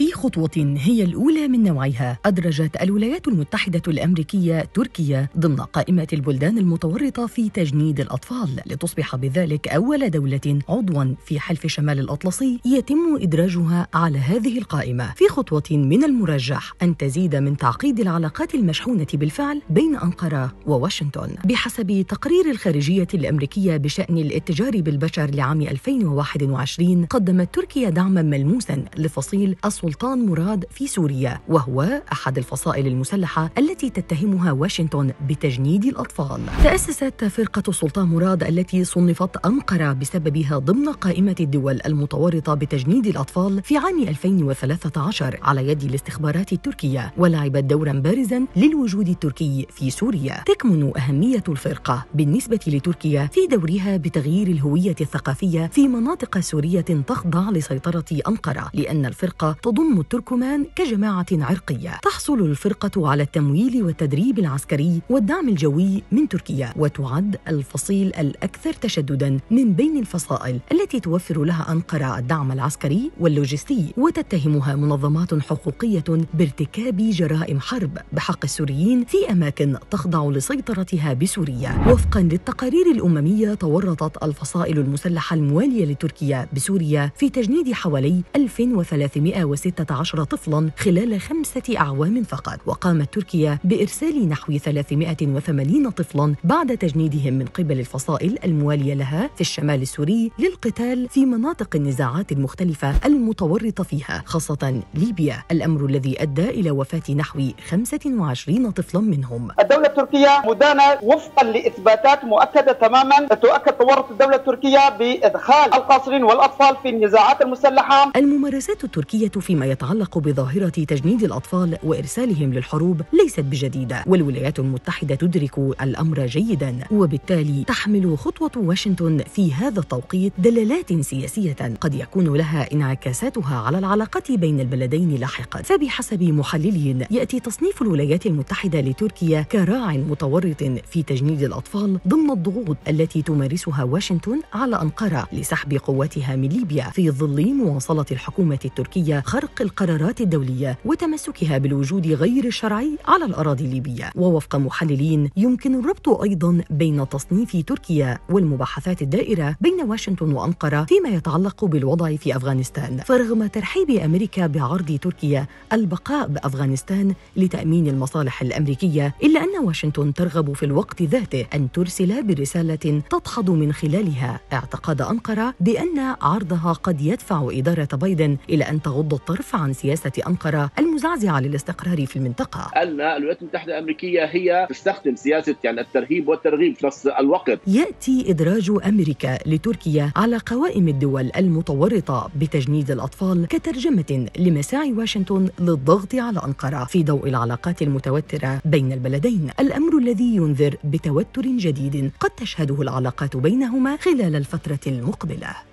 في خطوة هي الأولى من نوعها أدرجت الولايات المتحدة الأمريكية تركيا ضمن قائمة البلدان المتورطة في تجنيد الأطفال لتصبح بذلك أول دولة عضوا في حلف شمال الأطلسي يتم إدراجها على هذه القائمة في خطوة من المرجح أن تزيد من تعقيد العلاقات المشحونة بالفعل بين أنقرة وواشنطن بحسب تقرير الخارجية الأمريكية بشأن الاتجار بالبشر لعام 2021 قدمت تركيا دعما ملموسا لفصيل السلطة السلطان مراد في سوريا وهو أحد الفصائل المسلحة التي تتهمها واشنطن بتجنيد الأطفال تأسست فرقة السلطان مراد التي صنفت أنقرة بسببها ضمن قائمة الدول المتورطة بتجنيد الأطفال في عام 2013 على يد الاستخبارات التركية ولعبت دورا بارزا للوجود التركي في سوريا تكمن أهمية الفرقة بالنسبة لتركيا في دورها بتغيير الهوية الثقافية في مناطق سورية تخضع لسيطرة أنقرة لأن الفرقة تضم تضم التركمان كجماعة عرقية تحصل الفرقة على التمويل والتدريب العسكري والدعم الجوي من تركيا وتعد الفصيل الأكثر تشدداً من بين الفصائل التي توفر لها أنقرة الدعم العسكري واللوجستي وتتهمها منظمات حقوقية بارتكاب جرائم حرب بحق السوريين في أماكن تخضع لسيطرتها بسوريا وفقاً للتقارير الأممية تورطت الفصائل المسلحة الموالية لتركيا بسوريا في تجنيد حوالي 1300 16 طفلا خلال خمسة أعوام فقط وقامت تركيا بإرسال نحو 380 طفلا بعد تجنيدهم من قبل الفصائل الموالية لها في الشمال السوري للقتال في مناطق النزاعات المختلفة المتورطة فيها خاصة ليبيا الأمر الذي أدى إلى وفاة نحو 25 طفلا منهم الدولة التركية مدانة وفقا لإثباتات مؤكدة تماما تؤكد تورط الدولة التركية بإدخال القاصرين والأطفال في النزاعات المسلحة الممارسات التركية في فيما يتعلق بظاهرة تجنيد الأطفال وإرسالهم للحروب ليست بجديدة والولايات المتحدة تدرك الأمر جيدا وبالتالي تحمل خطوة واشنطن في هذا التوقيت دلالات سياسية قد يكون لها انعكاساتها على العلاقة بين البلدين لاحقا فبحسب محللين يأتي تصنيف الولايات المتحدة لتركيا كراع متورط في تجنيد الأطفال ضمن الضغوط التي تمارسها واشنطن على أنقرة لسحب قواتها من ليبيا في ظل مواصلة الحكومة التركية خارج خرق القرارات الدولية وتمسكها بالوجود غير الشرعي على الأراضي الليبية ووفق محللين يمكن الربط أيضا بين تصنيف تركيا والمباحثات الدائرة بين واشنطن وأنقرة فيما يتعلق بالوضع في أفغانستان فرغم ترحيب أمريكا بعرض تركيا البقاء بأفغانستان لتأمين المصالح الأمريكية إلا أن واشنطن ترغب في الوقت ذاته أن ترسل برسالة تدحض من خلالها اعتقاد أنقرة بأن عرضها قد يدفع إدارة بايدن إلى أن تغض الطرف الطرف عن سياسة أنقرة المزعزعة للاستقرار في المنطقة أن الولايات المتحدة الأمريكية هي تستخدم سياسة يعني الترهيب والترغيب في نفس الوقت يأتي إدراج أمريكا لتركيا على قوائم الدول المتورطة بتجنيد الأطفال كترجمة لمساعي واشنطن للضغط على أنقرة في ضوء العلاقات المتوترة بين البلدين الأمر الذي ينذر بتوتر جديد قد تشهده العلاقات بينهما خلال الفترة المقبلة